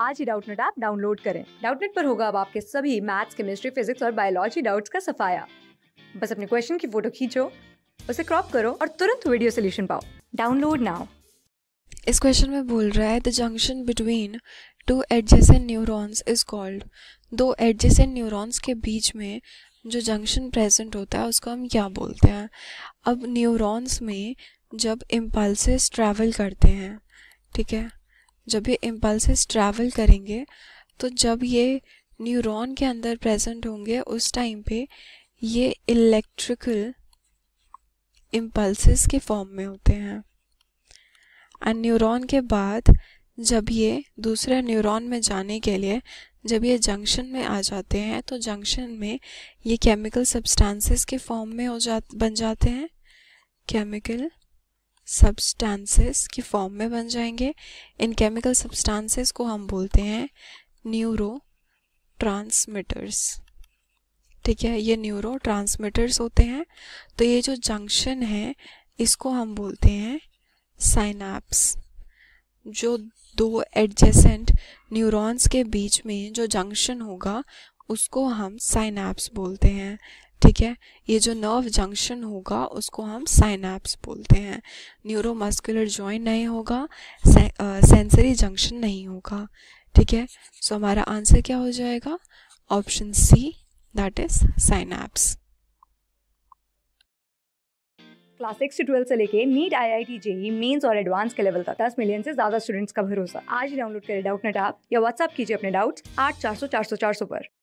आज ही Doubtnut app download करें डाउटनेट पर होगा अब आपके सभी मैथ्स केमिस्ट्री फिजिक्स और बायोलॉजी डाउट्स का सफाया बस अपने क्वेश्चन की फोटो खींचो उसे क्रॉप करो और तुरंत वीडियो सोल्यूशन पाओ डाउनलोड नाउ इस क्वेश्चन में बोल रहा है the junction between two adjacent neurons is called दो एडजेसेंट न्यूरॉन्स के बीच में जो जंक्शन प्रेजेंट होता है उसको हम क्या बोलते हैं अब न्यूरॉन्स में जब इम्पल्सेस ट्रैवल करते हैं ठीक है जब ये इम्पल्सिस ट्रैवल करेंगे तो जब ये न्यूरॉन के अंदर प्रेजेंट होंगे उस टाइम पे ये इलेक्ट्रिकल इम्पल्सिस के फॉर्म में होते हैं एंड न्यूरॉन के बाद जब ये दूसरे न्यूरॉन में जाने के लिए जब ये जंक्शन में आ जाते हैं तो जंक्शन में ये केमिकल सब्सटेंसेस के फॉर्म में हो जा बन जाते हैं केमिकल सब्सटेंसेस की फॉर्म में बन जाएंगे इन केमिकल सब्सटेंसेस को हम बोलते हैं न्यूरो ट्रांसमीटर्स ठीक है ये न्यूरो ट्रांसमीटर्स होते हैं तो ये जो जंक्शन है इसको हम बोलते हैं साइनाप्स जो दो एडजेसेंट न्यूरॉन्स के बीच में जो जंक्शन होगा उसको हम साइनैप्स बोलते हैं ठीक है ये जो नर्व जंक्शन होगा उसको हम साइनैप्स बोलते हैं न्यूरोमस्कुलर जॉइंट नहीं होगा सेंसरी जंक्शन नहीं होगा ठीक है सो हमारा आंसर क्या हो जाएगा option C that is synapse class six से ट्वेल्व से लेके NEET I I T JEE mains और एडवांस के लेवल तक दस मिलियन से ज्यादा स्टूडेंट्स का भरोसा आज डाउनलोड करें डाउट नेट आप या व्हाट्सअप कीजिए अपने डाउट्स आठ चार सौ चार सौ चार सौ पर